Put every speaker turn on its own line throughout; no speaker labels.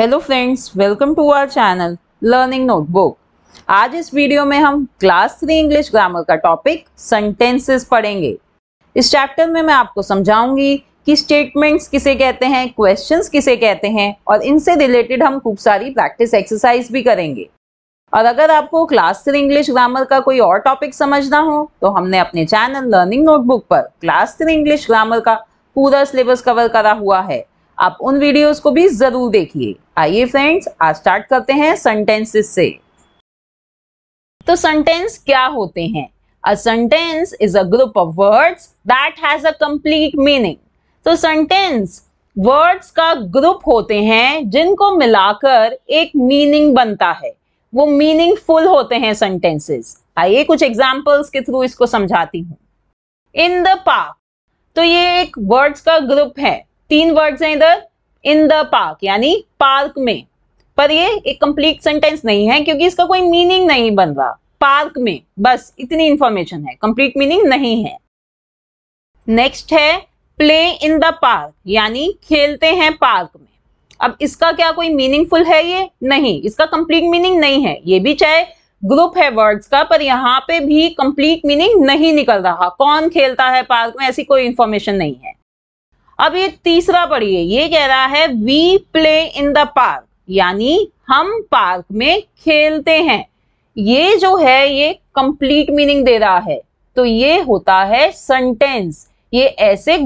hello friends welcome to our channel learning notebook आज इस वीडियो में हम क्लास थ्री इंग्लिश ग्रामर का टॉपिक सेंटेंसेस पढ़ेंगे इस चैप्टर में मैं आपको समझाऊंगी कि स्टेटमेंट्स किसे कहते हैं क्वेश्चंस किसे कहते हैं और इनसे रिलेटेड हम खूब सारी प्रैक्टिस एक्सरसाइज भी करेंगे और अगर आपको क्लास थ्री इंग्लिश ग्रामर का कोई और टॉपिक समझना हो तो हमने अपने चैनल लर्निंग नोटबुक पर क्लास थ्री इंग्लिश ग्रामर का पूरा सिलेबस कवर करा हुआ है आप उन वीडियोस को भी जरूर देखिए आइए फ्रेंड्स आज स्टार्ट करते हैं सेंटेंसेस से तो सेंटेंस क्या होते हैं a sentence is a group of words that has a complete meaning तो सेंटेंस वर्ड्स का ग्रुप होते हैं जिनको मिलाकर एक मीनिंग बनता है वो मीनिंगफुल होते हैं सेंटेंसेस आइए कुछ एग्जांपल्स के थ्रू इसको समझाती हूँ इन द पार्क तो ये एक वर्ड्स का ग्रुप है तीन वर्ड्स हैं इधर इन द पार्क यानी पार्क में पर ये एक कंप्लीट सेंटेंस नहीं है क्योंकि इसका कोई मीनिंग नहीं बन रहा पार्क में बस इतनी इंफॉर्मेशन है कंप्लीट मीनिंग नहीं है नेक्स्ट है प्ले इन द पार्क यानी खेलते हैं पार्क में अब इसका क्या कोई मीनिंगफुल है ये नहीं इसका कंप्लीट मीनिंग नहीं है ये भी चाहे ग्रुप है वर्ड्स का पर यहाँ पे भी कंप्लीट मीनिंग नहीं निकल रहा कौन खेलता है पार्क में ऐसी कोई इंफॉर्मेशन नहीं है अब ये तीसरा पढ़िए ये कह रहा है we play in the park यानी हम पार्क में खेलते हैं ये जो है ये कंप्लीट मीनिंग दे रहा है तो ये होता है सेंटेंस ये ऐसे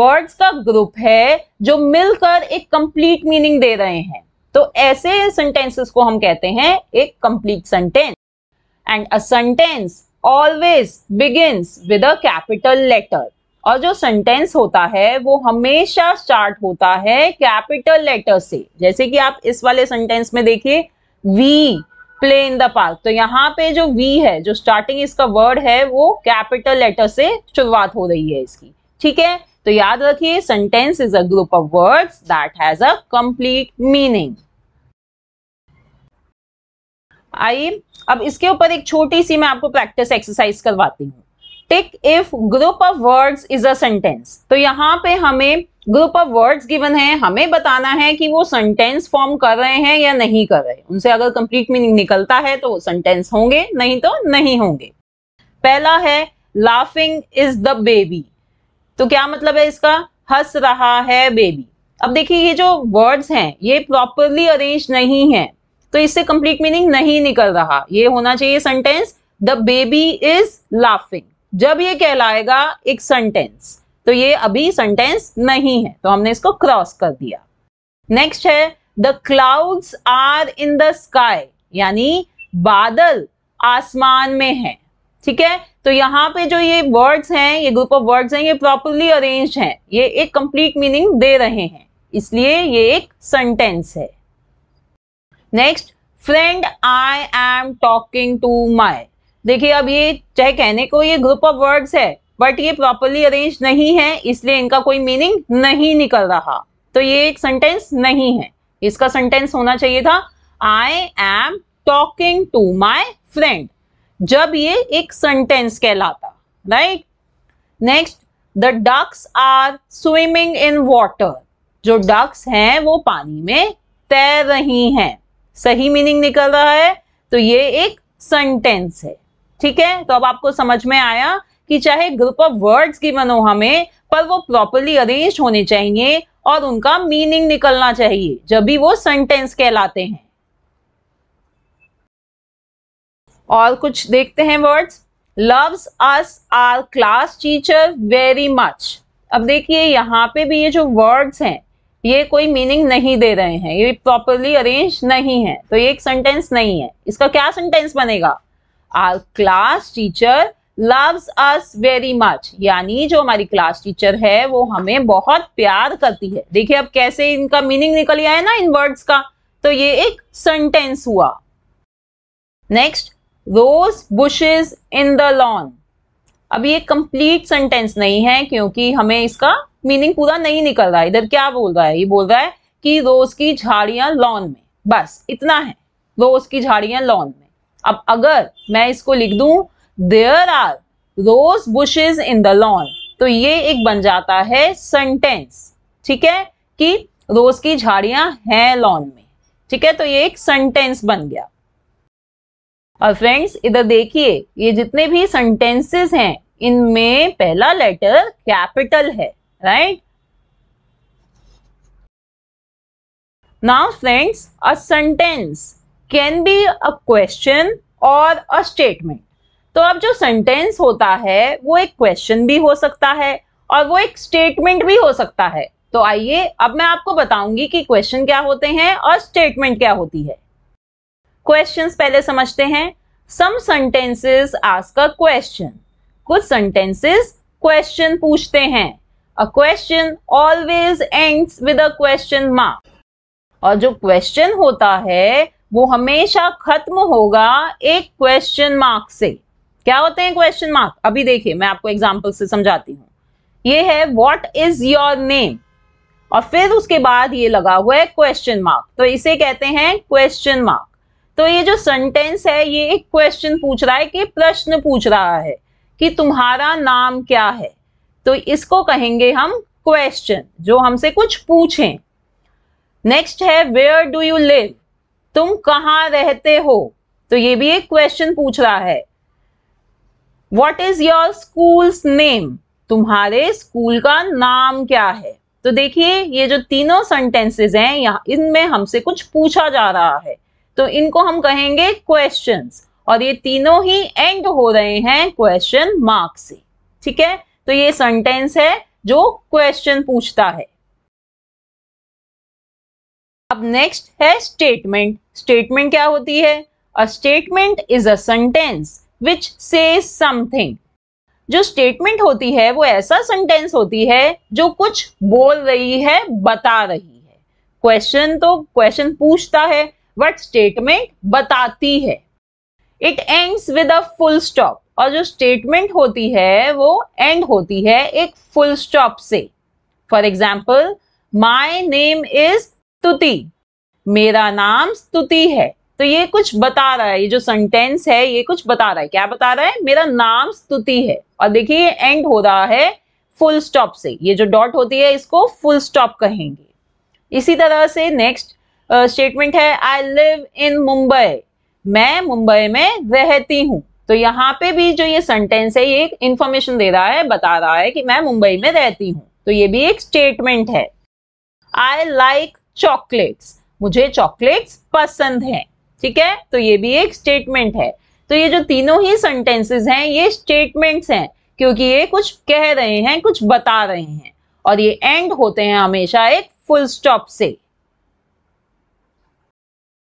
वर्ड्स का ग्रुप है जो मिलकर एक कंप्लीट मीनिंग दे रहे हैं तो ऐसे सेंटेंसेस को हम कहते हैं एक complete sentence and a sentence always begins with a capital letter और जो सेंटेंस होता है वो हमेशा स्टार्ट होता है कैपिटल लेटर से जैसे कि आप इस वाले सेंटेंस में देखिए we play in the park तो यहाँ पे जो वी है जो स्टार्टिंग इसका वर्ड है वो कैपिटल लेटर से शुरुआत हो रही है इसकी ठीक है तो याद रखिए sentence is a group of words that has a complete meaning आइए अब इसके ऊपर एक छोटी सी मैं आपको प्रैक्टिस एक्सरसाइज करवाती हूँ tick if group of words is a sentence तो यहाँ पे हमें ग्रुप ऑफ वर्ड्स गिवन है हमें बताना है कि वो सेंटेंस फॉर्म कर रहे हैं या नहीं कर रहे उनसे अगर कंप्लीट मीनिंग निकलता है तो सेंटेंस होंगे नहीं तो नहीं होंगे पहला है लाफिंग इज द बेबी तो क्या मतलब है इसका हंस रहा है बेबी अब देखिए ये जो वर्ड्स हैं ये प्रॉपरली अरेंज नहीं है तो इससे कंप्लीट मीनिंग नहीं निकल रहा ये होना चाहिए sentence the baby is laughing जब ये कहलाएगा एक सेंटेंस तो ये अभी सेंटेंस नहीं है तो हमने इसको क्रॉस कर दिया नेक्स्ट है the clouds are in the sky यानी बादल आसमान में है ठीक है तो यहाँ पे जो ये वर्ड्स हैं ये ग्रुप ऑफ वर्ड्स हैं ये प्रॉपरली अरेंज हैं ये एक कंप्लीट मीनिंग दे रहे हैं इसलिए ये एक सेंटेंस है next friend I am talking to my देखिए अब ये चाहे कहने को ये ग्रुप ऑफ वर्ड्स है बट ये प्रॉपरली अरेंज नहीं है इसलिए इनका कोई मीनिंग नहीं निकल रहा तो ये एक सेंटेंस नहीं है इसका सेंटेंस होना चाहिए था I am talking to my friend जब ये एक सेंटेंस कहलाता right next the ducks are swimming in water जो डक्स हैं वो पानी में तैर रही हैं सही मीनिंग निकल रहा है तो ये एक सेंटेंस है ठीक है तो अब आपको समझ में आया कि चाहे ग्रुप ऑफ वर्ड्स गिवन हो हमें पर वो प्रॉपरली अरेंज होने चाहिए और उनका मीनिंग निकलना चाहिए जब भी वो सेंटेंस कहलाते हैं और कुछ देखते हैं words loves us our class teacher very much अब देखिए यहाँ पे भी ये जो वर्ड्स हैं ये कोई मीनिंग नहीं दे रहे हैं ये प्रॉपरली अरेंज नहीं है तो ये एक सेंटेंस नहीं है इसका क्या सेंटेंस बनेगा our class teacher loves us very much यानी जो हमारी क्लास टीचर है वो हमें बहुत प्यार करती है देखिए अब कैसे इनका मीनिंग निकल गया है ना इन वर्ड्स का तो ये एक सेंटेंस हुआ next rose bushes in the lawn अब ये कंप्लीट सेंटेंस नहीं है क्योंकि हमें इसका मीनिंग पूरा नहीं निकल रहा है इधर क्या बोल रहा है ये बोल रहा है कि रोज की झाड़ियां लॉन में बस इतना है रोज की झाड़ियां लॉन में अब अगर मैं इसको लिख दू there are rose bushes in the lawn तो ये एक बन जाता है सेंटेंस ठीक है कि रोज की झाड़ियां हैं लॉन में ठीक है तो ये एक सेंटेंस बन गया और फ्रेंड्स इधर देखिए ये जितने भी सेंटेंसेस हैं इनमें पहला लेटर कैपिटल है right now friends a sentence can be a question और अ स्टेटमेंट तो अब जो सेंटेंस होता है वो एक क्वेश्चन भी हो सकता है और वो एक स्टेटमेंट भी हो सकता है तो आइए अब मैं आपको बताऊंगी कि क्वेश्चन क्या होते हैं और स्टेटमेंट क्या होती है क्वेश्चंस पहले समझते हैं some sentences ask a question कुछ सेंटेंसेस क्वेश्चन पूछते हैं a question always ends with a question mark और जो क्वेश्चन होता है वो हमेशा खत्म होगा एक क्वेश्चन मार्क से क्या होते हैं क्वेश्चन मार्क अभी देखिए मैं आपको एग्जाम्पल से समझाती हूँ ये है वॉट इज योर नेम और फिर उसके बाद ये लगा हुआ है क्वेश्चन मार्क तो इसे कहते हैं क्वेश्चन मार्क तो ये जो सेंटेंस है ये एक क्वेश्चन पूछ रहा है कि प्रश्न पूछ रहा है कि तुम्हारा नाम क्या है तो इसको कहेंगे हम क्वेश्चन जो हमसे कुछ पूछें नेक्स्ट है वेयर डू यू लिव तुम कहाँ रहते हो तो ये भी एक क्वेश्चन पूछ रहा है what is your school name तुम्हारे स्कूल का नाम क्या है तो देखिए ये जो तीनों सेंटेंसेस हैं यहाँ इनमें हमसे कुछ पूछा जा रहा है तो इनको हम कहेंगे क्वेश्चंस और ये तीनों ही एंड हो रहे हैं क्वेश्चन मार्क से ठीक है तो ये सेंटेंस है जो क्वेश्चन पूछता है अब नेक्स्ट है स्टेटमेंट स्टेटमेंट क्या होती है a statement is a sentence which say something जो स्टेटमेंट होती है वो ऐसा सेंटेंस होती है जो कुछ बोल रही है बता रही है क्वेश्चन तो क्वेश्चन पूछता है बट स्टेटमेंट बताती है it ends with a full stop और जो स्टेटमेंट होती है वो एंड होती है एक फुल स्टॉप से for example my name is Stuti मेरा नाम स्तुति है तो ये कुछ बता रहा है ये जो सेंटेंस है ये कुछ बता रहा है क्या बता रहा है मेरा नाम स्तुति है और देखिए ये एंड हो रहा है फुल स्टॉप से ये जो डॉट होती है इसको फुल स्टॉप कहेंगे इसी तरह से नेक्स्ट स्टेटमेंट है आई लिव इन मुंबई मैं मुंबई में रहती हूँ तो यहाँ पे भी जो ये सेंटेंस है ये इंफॉर्मेशन दे रहा है बता रहा है कि मैं मुंबई में रहती हूँ तो ये भी एक स्टेटमेंट है आई लाइक चॉकलेट्स मुझे चॉकलेट्स पसंद हैं ठीक है तो ये भी एक स्टेटमेंट है तो ये जो तीनों ही सेंटेंसेस हैं ये स्टेटमेंट्स हैं क्योंकि ये कुछ कह रहे हैं कुछ बता रहे हैं और ये एंड होते हैं हमेशा एक फुल स्टॉप से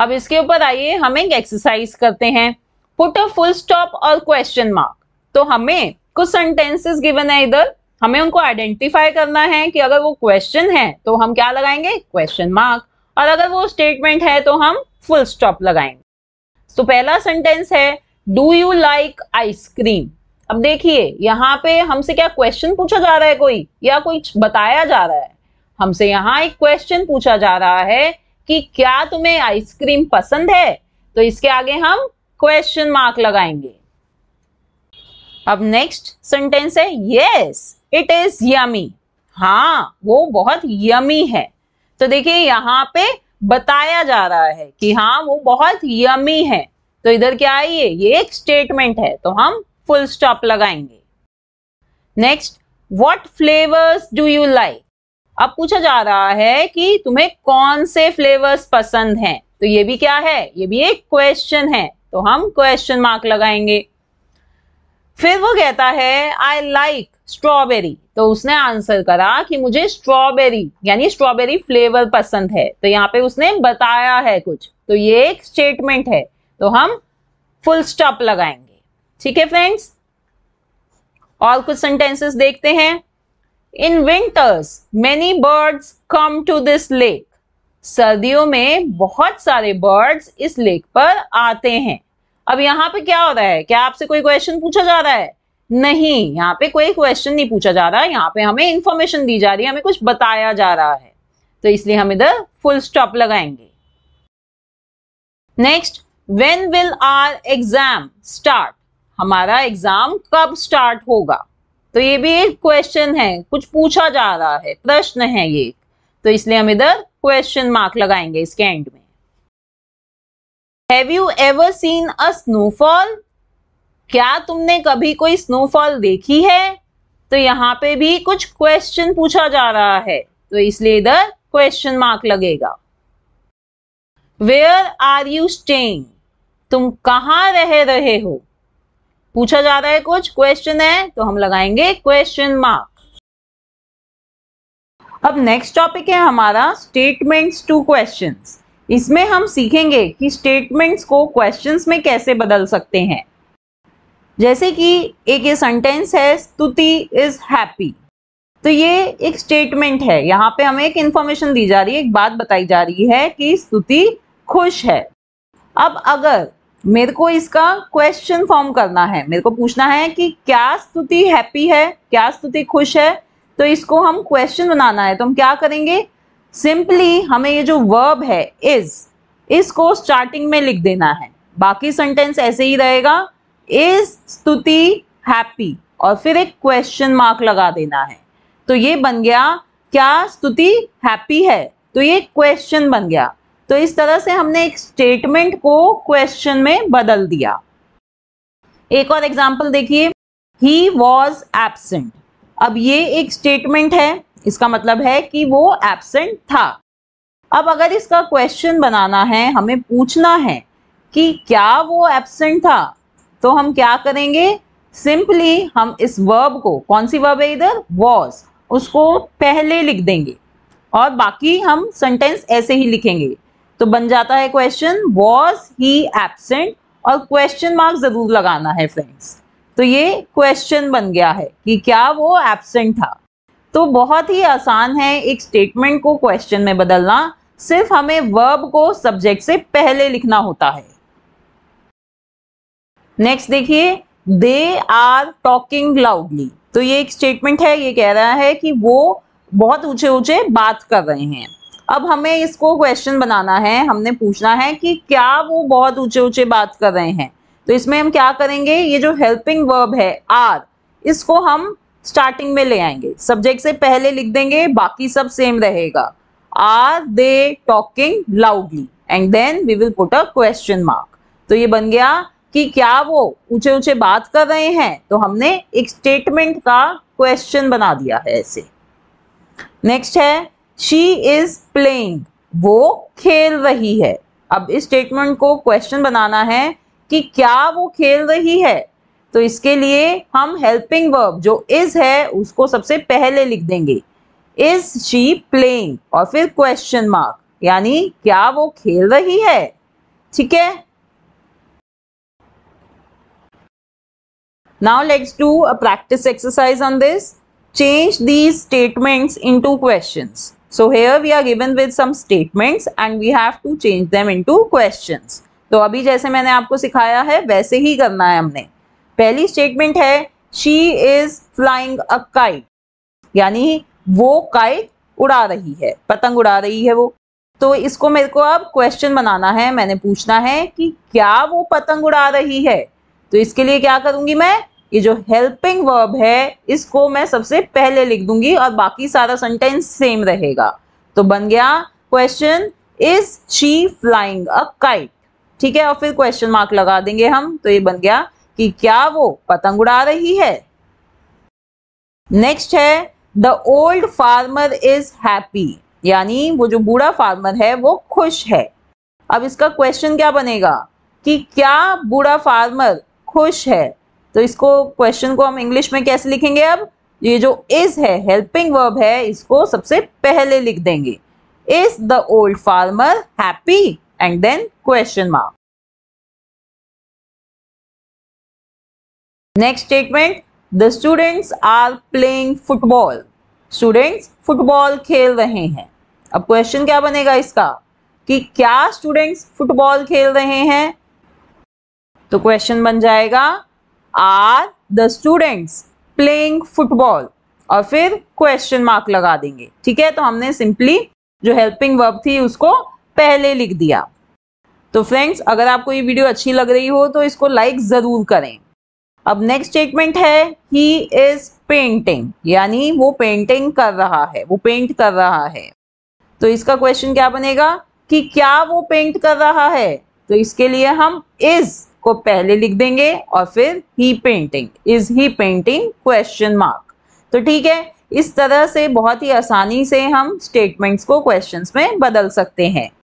अब इसके ऊपर आइए हम एक एक्सरसाइज करते हैं पुट अ फुल स्टॉप और क्वेश्चन मार्क तो हमें कुछ सेंटेंसेस गिवन है इधर हमें उनको आइडेंटिफाई करना है कि अगर वो क्वेश्चन है तो हम क्या लगाएंगे क्वेश्चन मार्क और अगर वो स्टेटमेंट है तो हम फुल स्टॉप लगाएंगे तो पहला सेंटेंस है डू यू लाइक आइसक्रीम अब देखिए यहाँ पे हमसे क्या क्वेश्चन पूछा जा रहा है कोई या कोई बताया जा रहा है हमसे यहाँ एक क्वेश्चन पूछा जा रहा है कि क्या तुम्हें आइसक्रीम पसंद है तो इसके आगे हम क्वेश्चन मार्क लगाएंगे अब नेक्स्ट सेंटेंस है यस इट इज यमी हाँ वो बहुत यमी है तो देखिए यहाँ पे बताया जा रहा है कि हाँ वो बहुत यमी है तो इधर क्या है ये ये एक स्टेटमेंट है तो हम फुल स्टॉप लगाएंगे next what flavours do you like अब पूछा जा रहा है कि तुम्हें कौन से फ्लेवर्स पसंद हैं तो ये भी क्या है ये भी एक क्वेश्चन है तो हम क्वेश्चन मार्क लगाएंगे फिर वो कहता है आई लाइक स्ट्रॉबेरी तो उसने आंसर करा कि मुझे स्ट्रॉबेरी यानी स्ट्रॉबेरी फ्लेवर पसंद है तो यहाँ पे उसने बताया है कुछ तो ये एक स्टेटमेंट है तो हम फुल स्टॉप लगाएंगे ठीक है फ्रेंड्स और कुछ सेंटेंसेस देखते हैं in winters many birds come to this lake सर्दियों में बहुत सारे बर्ड्स इस लेक पर आते हैं अब यहाँ पे क्या हो रहा है क्या आपसे कोई क्वेश्चन पूछा जा रहा है नहीं यहाँ पे कोई क्वेश्चन नहीं पूछा जा रहा है यहाँ पे हमें इंफॉर्मेशन दी जा रही है हमें कुछ बताया जा रहा है तो इसलिए हम इधर फुल स्टॉप लगाएंगे next when will our exam start हमारा एग्जाम कब स्टार्ट होगा तो ये भी एक क्वेश्चन है कुछ पूछा जा रहा है प्रश्न है ये तो इसलिए हम इधर क्वेश्चन मार्क लगाएंगे इसके एंड में have you ever seen a snowfall क्या तुमने कभी कोई स्नोफॉल देखी है तो यहाँ पे भी कुछ क्वेश्चन पूछा जा रहा है तो इसलिए इधर क्वेश्चन मार्क लगेगा वेयर आर यू स्टेइंग तुम कहाँ रह रहे हो पूछा जा रहा है कुछ क्वेश्चन है तो हम लगाएंगे क्वेश्चन मार्क अब नेक्स्ट टॉपिक है हमारा स्टेटमेंट्स टू क्वेश्चंस इसमें हम सीखेंगे कि स्टेटमेंट्स को क्वेश्चंस में कैसे बदल सकते हैं जैसे कि एक ये सेंटेंस है स्तुति इज हैप्पी तो ये एक स्टेटमेंट है यहाँ पे हमें एक इंफॉर्मेशन दी जा रही है एक बात बताई जा रही है कि स्तुति खुश है अब अगर मेरे को इसका क्वेश्चन फॉर्म करना है मेरे को पूछना है कि क्या स्तुति हैप्पी है क्या स्तुति खुश है तो इसको हम क्वेश्चन बनाना है तो हम क्या करेंगे सिंपली हमें ये जो वर्ब है इज इसको स्टार्टिंग में लिख देना है बाकी सेंटेंस ऐसे ही रहेगा इज स्तुति हैप्पी और फिर एक क्वेश्चन मार्क लगा देना है तो ये बन गया क्या स्तुति हैप्पी है तो ये क्वेश्चन बन गया तो इस तरह से हमने एक स्टेटमेंट को क्वेश्चन में बदल दिया एक और एग्जाम्पल देखिए ही वॉज एबसेंट अब ये एक स्टेटमेंट है इसका मतलब है कि वो एबसेंट था अब अगर इसका क्वेश्चन बनाना है हमें पूछना है कि क्या वो एबसेंट था तो हम क्या करेंगे सिंपली हम इस वर्ब को कौन सी वर्ब है इधर वॉज उसको पहले लिख देंगे और बाकी हम सेंटेंस ऐसे ही लिखेंगे तो बन जाता है क्वेश्चन वॉज ही एबसेंट और क्वेश्चन मार्क जरूर लगाना है फ्रेंड्स तो ये क्वेश्चन बन गया है कि क्या वो एबसेंट था तो बहुत ही आसान है एक स्टेटमेंट को क्वेश्चन में बदलना सिर्फ हमें वर्ब को सब्जेक्ट से पहले लिखना होता है नेक्स्ट देखिए दे आर टॉकिंग लाउडली तो ये एक स्टेटमेंट है ये कह रहा है कि वो बहुत ऊंचे ऊंचे बात कर रहे हैं अब हमें इसको क्वेश्चन बनाना है हमने पूछना है कि क्या वो बहुत ऊंचे ऊंचे बात कर रहे हैं तो इसमें हम क्या करेंगे ये जो हेल्पिंग वर्ब है आर इसको हम स्टार्टिंग में ले आएंगे सब्जेक्ट से पहले लिख देंगे बाकी सब सेम रहेगा are they talking loudly and then we will put a question mark तो ये बन गया कि क्या वो ऊंचे ऊंचे बात कर रहे हैं तो हमने एक स्टेटमेंट का क्वेश्चन बना दिया है ऐसे नेक्स्ट है शी इज प्लेइंग वो खेल रही है अब इस स्टेटमेंट को क्वेश्चन बनाना है कि क्या वो खेल रही है तो इसके लिए हम हेल्पिंग वर्ब जो इज है उसको सबसे पहले लिख देंगे इज शी प्लेइंग और फिर क्वेश्चन मार्क यानी क्या वो खेल रही है ठीक है now let's do a practice exercise on this change these statements into questions so here we are given with some statements and we have to change them into questions तो अभी जैसे मैंने आपको सिखाया है वैसे ही करना है हमने पहली स्टेटमेंट है she is flying a kite यानी वो काइट उड़ा रही है पतंग उड़ा रही है वो तो इसको मेरे को अब क्वेश्चन बनाना है मैंने पूछना है कि क्या वो पतंग उड़ा रही है तो इसके लिए क्या करूंगी मैं ये जो हेल्पिंग वर्ब है इसको मैं सबसे पहले लिख दूंगी और बाकी सारा सेंटेंस सेम रहेगा तो बन गया question is she flying a kite ठीक है और फिर क्वेश्चन मार्क लगा देंगे हम तो ये बन गया कि क्या वो पतंग उड़ा रही है नेक्स्ट है the old farmer is happy यानी वो जो बूढ़ा फार्मर है वो खुश है अब इसका क्वेश्चन क्या बनेगा कि क्या बूढ़ा फार्मर खुश है तो इसको क्वेश्चन को हम इंग्लिश में कैसे लिखेंगे अब ये जो इज है हेल्पिंग वर्ब है इसको सबसे पहले लिख देंगे is the old farmer happy and then question mark next statement the students are playing football students football खेल रहे हैं अब क्वेश्चन क्या बनेगा इसका कि क्या स्टूडेंट्स फुटबॉल खेल रहे हैं तो क्वेश्चन बन जाएगा are the students playing football और फिर क्वेश्चन मार्क लगा देंगे ठीक है तो हमने सिंपली जो हेल्पिंग वर्ब थी उसको पहले लिख दिया तो फ्रेंड्स अगर आपको ये वीडियो अच्छी लग रही हो तो इसको लाइक ज़रूर करें अब नेक्स्ट स्टेटमेंट है ही इज पेंटिंग यानी वो पेंटिंग कर रहा है वो पेंट कर रहा है तो इसका क्वेश्चन क्या बनेगा कि क्या वो पेंट कर रहा है तो इसके लिए हम इज को पहले लिख देंगे और फिर he painting is he painting question mark तो ठीक है इस तरह से बहुत ही आसानी से हम स्टेटमेंट्स को क्वेश्चंस में बदल सकते हैं